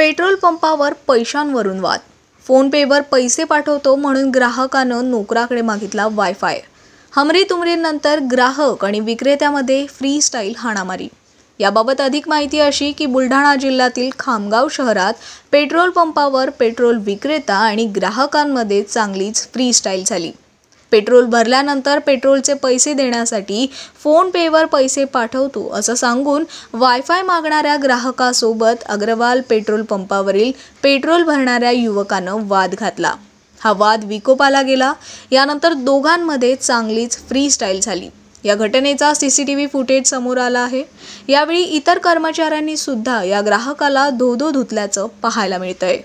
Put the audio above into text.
petrol पंपावर पैशांवरून वाद फोनपेवर पैसे पाठवतो म्हणून ग्राहकानं नोकराकडे मागितला वायफाय हमरी तुमरीनंतर ग्राहक आणि विक्रेत्यामध्ये फ्री स्टाईल हाणामारी याबाबत अधिक माहिती अशी की बुलढाणा जिल्ह्यातील खामगाव शहरात पेट्रोल पंपावर पेट्रोल विक्रेता आणि ग्राहकांमध्ये चांगलीच फ्री स्टाईल झाली पेट्रोल भरल्यानंतर पेट्रोलचे पैसे देण्यासाठी फोनपेवर पैसे पाठवतो असं सांगून वायफाय मागणाऱ्या ग्राहकासोबत अग्रवाल पेट्रोल पंपावरील पेट्रोल भरणाऱ्या युवकानं वाद घातला हा वाद विकोपाला गेला यानंतर दोघांमध्ये चांगलीच फ्री स्टाईल झाली या घटनेचा C C T V footage समोर आला आहे यावेळी इतर कर्मचाऱ्यांनी सुद्धा या ग्राहकाला धो धुतल्याचं पाहायला मिळतंय